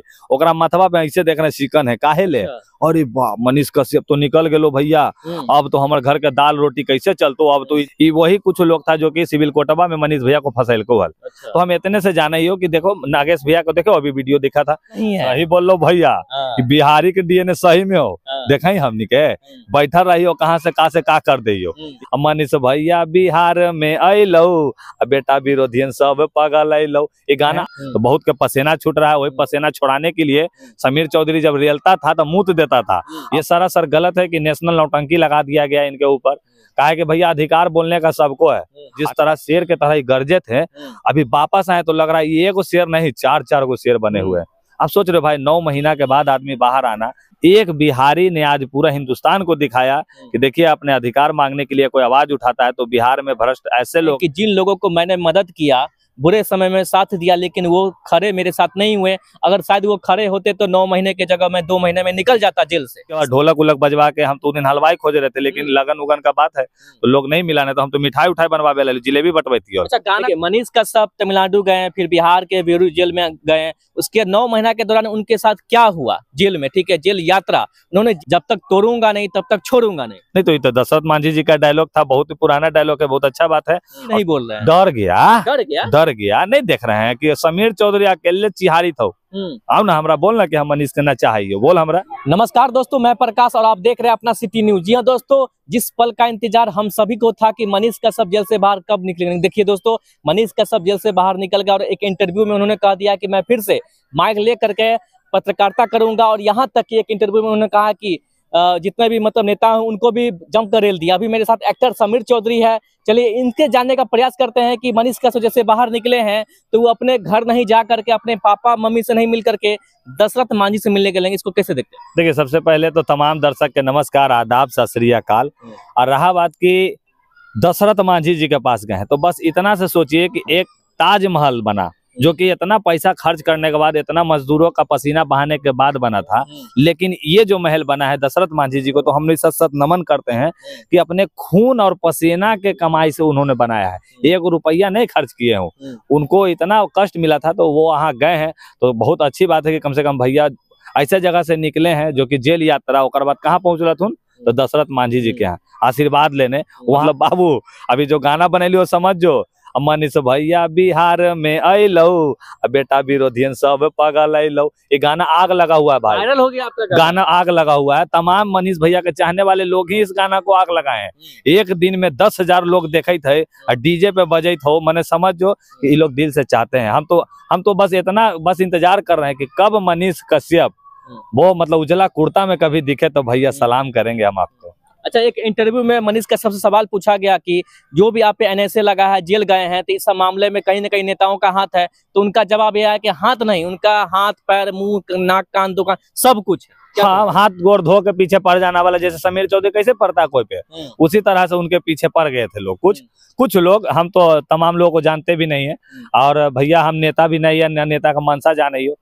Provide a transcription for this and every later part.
सकते ओकरा मथवा पे ऐसे देख रहे सिकन है काहे ले अच्छा। अरे वाह मनीष कश्यप तो निकल गए भैया हम्म। अब तो हमारे घर के दाल रोटी कैसे चलतो अब तो वही कुछ लोग था जो की सिविल कोटवा में मनीष भैया को फसल को हल अच्छा। तो हम इतने से जाने ही हो कि देखो नागेश भैया को देखो अभी वीडियो देखा था सही बोल लो भैया हाँ। बिहारी के डीएनए सही में हो हाँ। देख हमने के हम्म। बैठा रही हो कहा से कहा से कहा कर दे हम्म। मनीष भैया बिहार में अलो बेटा विरोधी सब पगल अलो ये गाना तो बहुत के पसेना छूट रहा है वही पसेना छोड़ाने के लिए समीर चौधरी जब रेलता था तो मुंह तो देता करता था हाँ। ये सारा सर गलत है कि नेशनल नौटंकी लगा दिया गया इनके ऊपर कहा है कि भैया अधिकार बोलने का सबको है हाँ। जिस तरह शेर के तरह गर्जे थे हाँ। अभी वापस आए तो लग रहा है ये गो शेर नहीं चार चार गो शेर बने हुए अब सोच रहे भाई नौ महीना के बाद आदमी बाहर आना एक बिहारी ने आज पूरा हिंदुस्तान को दिखाया कि देखिए अपने अधिकार मांगने के लिए कोई आवाज उठाता है तो बिहार में भ्रष्ट ऐसे लोग कि जिन लोगों को मैंने मदद किया बुरे समय में साथ दिया लेकिन वो खड़े मेरे साथ नहीं हुए अगर शायद वो खड़े होते तो नौ महीने के जगह मैं दो महीने में निकल जाता जेल से ढोलक उलक बजवा के हम तो उन दिन हलवाई खोजे रहते लेकिन हम्म। लगन उगन का बात है तो लोग नहीं मिला तो हम तो मिठाई उठाई बनवा लगे जिलेबी बटवाती अच्छा मनीष का सब तमिलनाडु गए फिर बिहार के बेरू जेल में गए उसके नौ महीना के दौरान उनके साथ क्या हुआ जेल में ठीक है जेल यात्रा उन्होंने जब तक तोड़ूंगा नहीं तब तक छोड़ूंगा नहीं नहीं तो ये तो दशरथ मांझी जी का डायलॉग था बहुत ही पुराना डायलॉग है बहुत अच्छा बात है नहीं बोल रहे डर गया डर गया घर गया नहीं देख रहे हैं कि समीर चौधरी अकेले चिहारी था हम्म। आओ ना हमरा बोलना कि हम मनीष करना चाहिए बोल हमरा नमस्कार दोस्तों मैं प्रकाश और आप देख रहे हैं अपना सिटी न्यूज जी हाँ दोस्तों जिस पल का इंतजार हम सभी को था कि मनीष कश्यप जेल से बाहर कब निकलेंगे देखिए दोस्तों मनीष कश्यप जेल से बाहर निकल गया और एक इंटरव्यू में उन्होंने कहा दिया की मैं फिर से माइक ले करके पत्रकारिता करूंगा और यहाँ तक की एक इंटरव्यू में उन्होंने कहा की जितने भी मतलब नेता हैं उनको भी जमकर रेल दिया अभी मेरे साथ एक्टर समीर चौधरी है चलिए इनके जानने का प्रयास करते हैं कि मनीष का जैसे बाहर निकले हैं तो वो अपने घर नहीं जा करके अपने पापा मम्मी से नहीं मिल करके दशरथ मांझी से मिलने के लेंगे इसको कैसे देखते हैं देखिए सबसे पहले तो तमाम दर्शक के नमस्कार आदाब सत अकाल और रहा बात की दशरथ मांझी जी के पास गए तो बस इतना से सोचिए कि एक ताजमहल बना जो कि इतना पैसा खर्च करने के बाद इतना मजदूरों का पसीना बहाने के बाद बना था हम्म। लेकिन ये जो महल बना है दशरथ मांझी जी को तो हम सत सत नमन करते हैं कि अपने खून और पसीना के कमाई से उन्होंने बनाया है हम्म। एक रुपया नहीं खर्च किए हूँ हम्म। उनको इतना कष्ट मिला था तो वो वहाँ गए हैं तो बहुत अच्छी बात है कि कम से कम भैया ऐसे जगह से निकले हैं जो कि जेल यात्रा ओकर बाद कहाँ पहुँचल तो दशरथ मांझी जी के यहाँ आशीर्वाद लेने वहाँ मतलब बाबू अभी जो गाना बनेली वो समझ जो मन से भैया बिहार में अलो बेटा विरोधियन सब पगल अलो ये गाना आग लगा हुआ है भाई वायरल हो गया आपका गाना आग लगा हुआ है तमाम मनीष भैया के चाहने वाले लोग ही इस गाना को आग लगाए हम्म। एक दिन में दस हजार लोग देखे थे और डीजे पे बजे हो मैंने समझ जो ये लोग दिल से चाहते हैं हम तो हम तो बस इतना बस इंतजार कर रहे हैं कि कब मनीष कश्यप हम्म। वो मतलब उजला कुर्ता में कभी दिखे तो भैया हम्म। सलाम करेंगे हम आपको अच्छा एक इंटरव्यू में मनीष का सबसे सवाल पूछा गया कि जो भी आप पे एनएसए लगा है जेल गए हैं तो इस मामले में कहीं ना कहीं नेताओं का हाथ है तो उनका जवाब यह है कि हाथ नहीं उनका हाथ पैर मुंह नाक कान दुकान सब कुछ हाँ हाथ गोड़ धो के पीछे पड़ जाना वाला जैसे समीर चौधरी कैसे पड़ता कोई पे हम्म। उसी तरह से उनके पीछे पड़ गए थे लोग कुछ हम्म। कुछ लोग हम तो तमाम लोगों को जानते भी नहीं है हम्म। और भैया हम नेता भी नहीं है न नेता का मनसा जा नहीं हो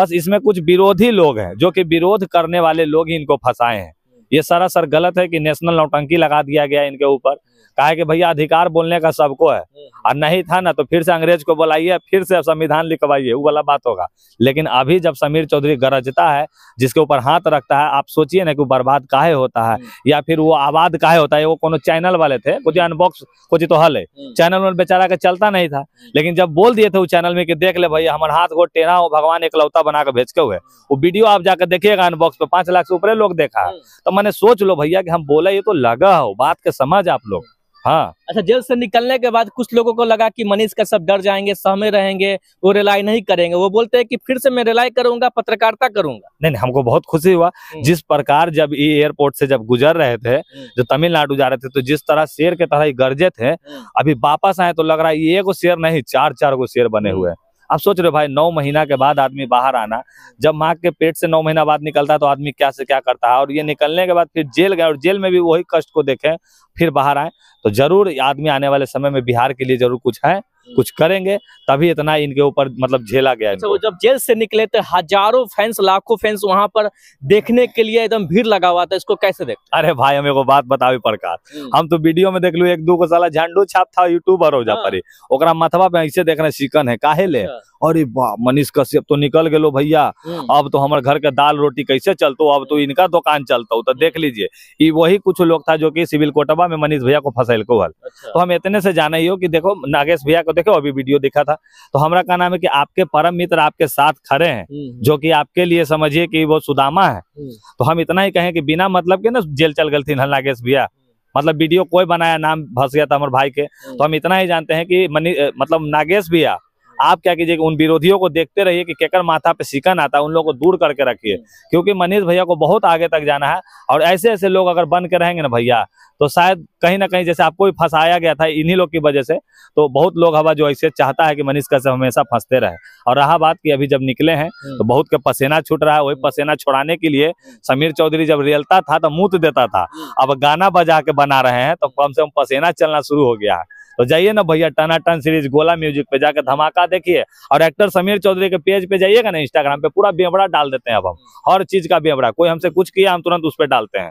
बस इसमें कुछ विरोधी लोग हैं जो कि विरोध करने वाले लोग ही इनको फंसाए हैं ये सारा सर गलत है कि नेशनल नौटंकी लगा दिया गया इनके ऊपर कहा कि भैया अधिकार बोलने का सबको है हम्म, हम्म। और नहीं था ना तो फिर से अंग्रेज को बुलाइए फिर से संविधान लिखवाइए वो वाला बात होगा लेकिन अभी जब समीर चौधरी गरजता है जिसके ऊपर हाथ रखता है आप सोचिए ना कि बर्बाद काहे होता है हम्म। या फिर वो आबाद काहे होता है वो कोनो चैनल वाले थे कुछ अनबॉक्स कुछ तो हल है चैनल में बेचारा का चलता नहीं था लेकिन जब बोल दिए थे उस चैनल में कि देख ले भैया हमारे हाथ को टेढ़ा हो भगवान एकलौता बनाकर भेज के हुए वो वीडियो आप जाकर देखिएगा अनबॉक्स पे पांच लाख से ऊपर लोग देखा है तो माने सोच लो भैया कि हम बोला ये तो लगा हो बात के समझ आप लोग हाँ अच्छा जेल से निकलने के बाद कुछ लोगों को लगा कि मनीष का सब डर जाएंगे सहमे रहेंगे वो रिलाई नहीं करेंगे वो बोलते हैं कि फिर से मैं रिलाई करूंगा पत्रकारिता करूंगा नहीं नहीं हमको बहुत खुशी हुआ हम्म। जिस प्रकार जब ये एयरपोर्ट से जब गुजर रहे थे हम्म। जो तमिलनाडु जा रहे थे तो जिस तरह शेर के तरह गर्जे थे हम्म। अभी वापस आए तो लग रहा है ये को शेर नहीं चार चार गो शेर बने हुए हैं आप सोच रहे हो भाई नौ महीना के बाद आदमी बाहर आना जब माँ के पेट से नौ महीना बाद निकलता है तो आदमी क्या से क्या करता है और ये निकलने के बाद फिर जेल गए और जेल में भी वही कष्ट को देखें फिर बाहर आए तो जरूर आदमी आने वाले समय में बिहार के लिए जरूर कुछ है कुछ करेंगे तभी इतना इनके ऊपर मतलब झेला गया अच्छा, जब जेल से निकले तो हजारों फैंस लाखों फैंस वहां पर देखने के लिए एकदम भीड़ लगा हुआ था इसको कैसे देख अरे भाई हमें को बात बतावे प्रकार हम्म। हम तो वीडियो में देख लू एक दो को साला झंडू छाप था यूट्यूबर हो जा हाँ। पड़ी और मथवा पे ऐसे देख रहे सीकन है काहे ले अच्छा। अरे मनीष कश्यप तो निकल गए भैया हम्म। अब तो हमारे घर के दाल रोटी कैसे चलते अब तो इनका दुकान चलता तो देख लीजिए ये वही कुछ लोग था जो कि सिविल कोटबा में मनीष भैया को फसल को हल अच्छा। तो हम इतने से जाने ही हो कि देखो नागेश भैया को देखो अभी वीडियो देखा था तो हमारा कहना है कि आपके परम मित्र आपके साथ खड़े हैं हम्म, हम्म। जो कि आपके लिए समझिए कि वो सुदामा है हम्म। तो हम इतना ही कहें कि बिना मतलब के ना जेल चल गल थी नागेश भैया मतलब वीडियो कोई बनाया नाम फंस गया था हमारे भाई के तो हम इतना ही जानते हैं कि मनी मतलब नागेश भैया आप क्या कीजिए उन विरोधियों को देखते रहिए कि केकर माथा पे सिकन आता है उन लोगों को दूर करके रखिए क्योंकि मनीष भैया को बहुत आगे तक जाना है और ऐसे ऐसे लोग अगर बन के रहेंगे ना भैया तो शायद कहीं ना कहीं जैसे आपको भी फंसाया गया था इन्हीं लोग की वजह से तो बहुत लोग हवा जो ऐसे चाहता है कि मनीष कश्यप हमेशा फंसते रहे और रहा बात की अभी जब निकले हैं तो हम्म। बहुत का पसीना छूट रहा है वही पसीना छुड़ाने के लिए समीर चौधरी जब रेलता था तो मुंह तो देता था अब गाना बजा के बना रहे हैं तो कम से कम पसीना चलना शुरू हो गया है तो जाइए ना भैया टनाटन सीरीज गोला म्यूजिक पे जाकर धमाका देखिए और एक्टर समीर चौधरी के पेज पे जाइएगा ना इंस्टाग्राम पे पूरा बेवड़ा डाल देते हैं अब हम हर चीज का बेवड़ा कोई हमसे कुछ किया हम तुरंत उस पर डालते हैं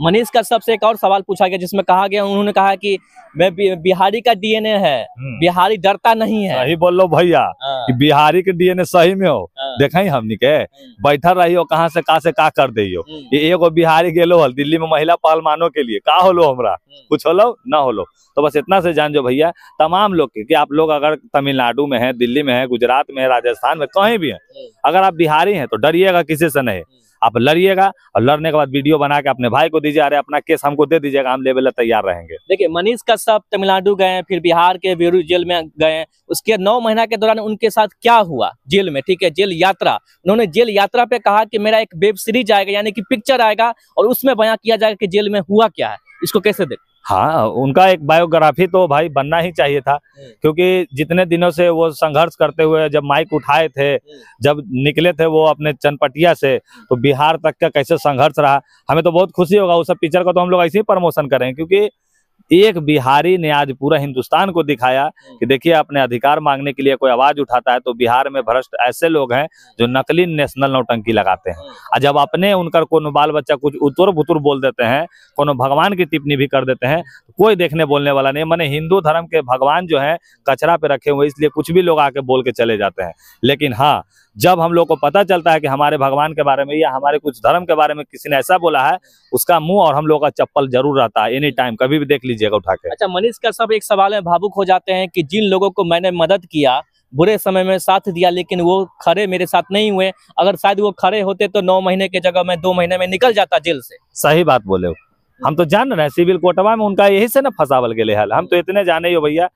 मनीष का सबसे एक और सवाल पूछा गया जिसमें कहा गया उन्होंने कहा कि मैं बिहारी का डीएनए है हम्म। बिहारी डरता नहीं है सही बोल लो भैया हाँ। बिहारी के डीएनए सही में हो हाँ। देखा ही हमने के हम्म। बैठा हो कहाँ से कहा से का कर दियो हम्म। ये बिहारी गेलो हल दिल्ली में महिला पहलवानों के लिए कहा होलो हमारा कुछ होलो ना होलो तो बस इतना से जान जो भैया तमाम लोग के आप लोग अगर तमिलनाडु में है दिल्ली में है गुजरात में है राजस्थान में कहीं भी है अगर आप बिहारी है तो डरिएगा किसी से नहीं आप लड़िएगा और लड़ने के बाद वीडियो बना के अपने भाई को दीजिए अरे अपना केस हमको दे दीजिएगा हम लेवल तैयार रहेंगे देखिए मनीष कश्यप तमिलनाडु गए फिर बिहार के बेरू जेल में गए उसके नौ महीना के दौरान उनके साथ क्या हुआ जेल में ठीक है जेल यात्रा उन्होंने जेल यात्रा पे कहा कि मेरा एक वेब सीरीज आएगा यानी कि पिक्चर आएगा और उसमें बयां किया जाएगा कि जेल में हुआ क्या है इसको कैसे देख हाँ उनका एक बायोग्राफी तो भाई बनना ही चाहिए था हम्म। क्योंकि जितने दिनों से वो संघर्ष करते हुए जब माइक उठाए थे हम्म। जब निकले थे वो अपने चनपटिया से तो बिहार तक का कैसे संघर्ष रहा हमें तो बहुत खुशी होगा उस पिक्चर का तो हम लोग ऐसे ही प्रमोशन करें क्योंकि एक बिहारी ने आज पूरा हिंदुस्तान को दिखाया कि देखिए अपने अधिकार मांगने के लिए कोई आवाज उठाता है तो बिहार में भ्रष्ट ऐसे लोग हैं जो नकली नेशनल नौटंकी लगाते हैं और जब अपने उनका को बाल बच्चा कुछ उतुर बुतुर बोल देते हैं कोनो भगवान की टिप्पणी भी कर देते हैं तो कोई देखने बोलने वाला नहीं मैंने हिंदू धर्म के भगवान जो है कचरा पे रखे हुए इसलिए कुछ भी लोग आके बोल के चले जाते हैं लेकिन हाँ जब हम लोग को पता चलता है कि हमारे भगवान के बारे में या हमारे कुछ धर्म के बारे में किसी ने ऐसा बोला है उसका मुंह और हम लोग का चप्पल जरूर रहता है एनी टाइम कभी भी देख लीजिएगा उठा के अच्छा मनीष का सब एक सवाल में भावुक हो जाते हैं कि जिन लोगों को मैंने मदद किया बुरे समय में साथ दिया लेकिन वो खड़े मेरे साथ नहीं हुए अगर शायद वो खड़े होते तो नौ महीने के जगह में दो महीने में निकल जाता जेल से सही बात बोले हो हम तो जान रहे सिविल कोटवा में उनका यही से ना फंसावल गए हल हम तो इतने जाने हो भैया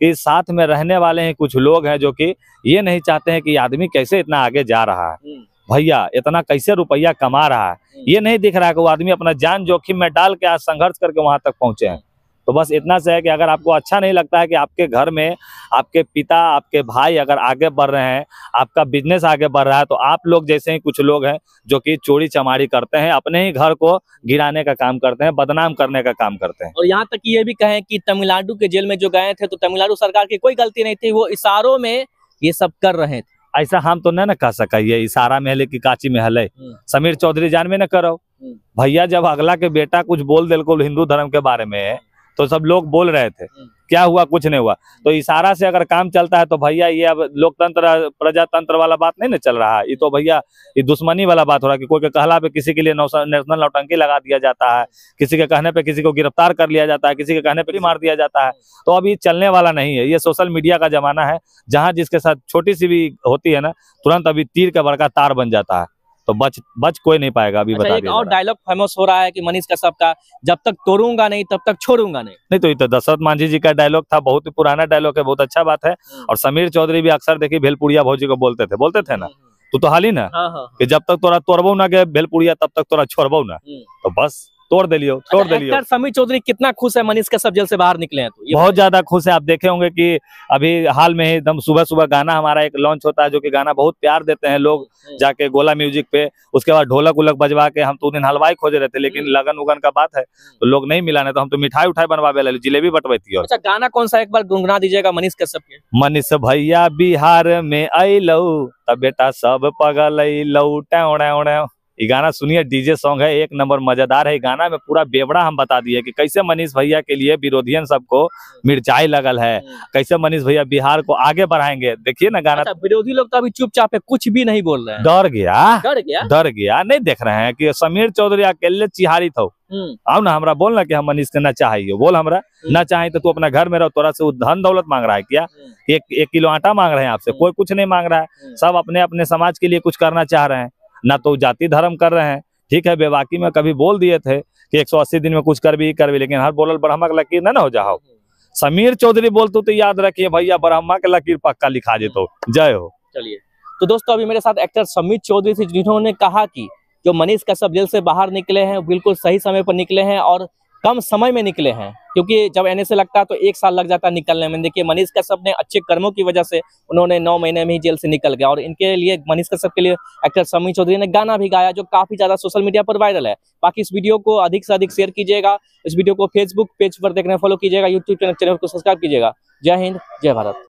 कि साथ में रहने वाले हैं कुछ लोग हैं जो कि ये नहीं चाहते हैं कि आदमी कैसे इतना आगे जा रहा है हम्म। भैया इतना कैसे रुपया कमा रहा है ये नहीं दिख रहा है कि वो आदमी अपना जान जोखिम में डाल के आज संघर्ष करके वहां तक पहुंचे हैं तो बस इतना से है कि अगर आपको अच्छा नहीं लगता है कि आपके घर में आपके पिता आपके भाई अगर आगे बढ़ रहे हैं आपका बिजनेस आगे बढ़ रहा है तो आप लोग जैसे ही कुछ लोग हैं जो कि चोरी चमारी करते हैं अपने ही घर को गिराने का काम करते हैं बदनाम करने का काम करते हैं और यहाँ तक ये भी कहें कि तमिलनाडु के जेल में जो गए थे तो तमिलनाडु सरकार की कोई गलती नहीं थी वो इशारों में ये सब कर रहे थे ऐसा हम तो ना कह सका ये इशारा में हले की काची में हले हम्म। समीर चौधरी जान में न करो हम्म। भैया जब अगला के बेटा कुछ बोल दिल को हिंदू धर्म के बारे में तो सब लोग बोल रहे थे हम्म। क्या हुआ कुछ नहीं हुआ तो हम्म। इशारा से अगर काम चलता है तो भैया ये अब लोकतंत्र प्रजातंत्र वाला बात नहीं ना चल रहा है ये तो भैया ये दुश्मनी वाला बात हो रहा है कि कोई के कहला पे किसी के लिए नेशनल नौटंकी लगा दिया जाता है किसी के कहने पे किसी को गिरफ्तार कर लिया जाता है किसी के कहने पे भी मार दिया जाता है तो अब ये चलने वाला नहीं है ये सोशल मीडिया का जमाना है जहाँ जिसके साथ छोटी सी भी होती है ना तुरंत अभी तीर का बड़का तार बन जाता है तो बच बच कोई नहीं पाएगा अभी अच्छा, बता एक और डायलॉग फेमस हो रहा है कि मनीष कश्यप का जब तक तोड़ूंगा नहीं तब तक छोड़ूंगा नहीं नहीं तो ये तो दशरथ मांझी जी का डायलॉग था बहुत ही पुराना डायलॉग है बहुत अच्छा बात है हम्म। और समीर चौधरी भी अक्सर देखिए भेलपुड़िया भाजी को बोलते थे बोलते थे ना हम्म। तू तो हाल ही ना हाँ, हाँ, हाँ। कि जब तक तोरा तोड़बो ना गए भेलपुड़िया तब तक तोरा छोड़बो ना हम्म। तो बस तोड़ दिलियो तोड़ अच्छा, दिलियो समीर चौधरी कितना खुश है मनीष कश्यप जेल से बाहर निकले हैं तो बहुत ज्यादा खुश है आप देखे होंगे कि अभी हाल में ही एकदम सुबह सुबह गाना हमारा एक लॉन्च होता है जो कि गाना बहुत प्यार देते हैं लोग हाँ। जाके गोला म्यूजिक पे उसके बाद ढोलक उलक बजवा के हम तो दिन हलवाई खोजे रहे थे लेकिन हाँ। लगन उगन का बात है तो लोग नहीं मिला तो हम तो मिठाई उठाई बनवा जिलेबी जिलेबी बटवती अच्छा गाना कौन सा एक बार गुनगुना दीजिएगा मनीष कश्यप के मनीष भैया बिहार में अलो तब बेटा सब पगल लौ टेव ये गाना सुनिए डीजे सॉन्ग है एक नंबर मजेदार है गाना में पूरा बेवड़ा हम बता दिए कि कैसे मनीष भैया के लिए विरोधियन सबको मिर्चाई लगल है कैसे मनीष भैया बिहार को आगे बढ़ाएंगे देखिए ना गाना अच्छा, विरोधी लोग तो अभी चुपचाप है कुछ भी नहीं बोल रहे डर गया डर गया डर गया नहीं देख रहे हैं कि समीर चौधरी अकेले चिहारित हो हम्म। आओ ना हमारा बोल ना की हम मनीष के ना चाहिए बोल हमारा हम्म। ना चाहे तो तू अपना घर में रहो तोरा से धन दौलत मांग रहा है क्या हम्म। एक किलो आटा मांग रहे हैं आपसे कोई कुछ नहीं मांग रहा है सब अपने अपने समाज के लिए कुछ करना चाह रहे हैं ना तो जाति धर्म कर रहे हैं ठीक है बेबाकी में कभी बोल दिए थे कि 180 दिन में कुछ कर भी कर भी लेकिन हर बोलल ब्रह्मा के लकीर ना हो जाओ समीर चौधरी बोलते तो याद रखिए भैया ब्रह्मा के लकीर पक्का लिखा देते तो। जय हो चलिए तो दोस्तों अभी मेरे साथ एक्टर समीर चौधरी थे जिन्होंने कहा कि जो मनीष कश्यप जेल से बाहर निकले हैं बिल्कुल सही समय पर निकले हैं और कम समय में निकले हैं क्योंकि जब एन लगता है तो एक साल लग जाता है निकलने में देखिए मनीष कश्यप ने अच्छे कर्मों की वजह से उन्होंने नौ महीने में ही जेल से निकल गया और इनके लिए मनीष कश्यप के लिए एक्टर समी चौधरी ने गाना भी गाया जो काफी ज्यादा सोशल मीडिया पर वायरल है बाकी इस वीडियो को अधिक से अधिक शेयर कीजिएगा इस वीडियो को फेसबुक पेज पर देखने फॉलो कीजिएगा यूट्यूब चैनल को सब्सक्राइब कीजिएगा जय हिंद जय भारत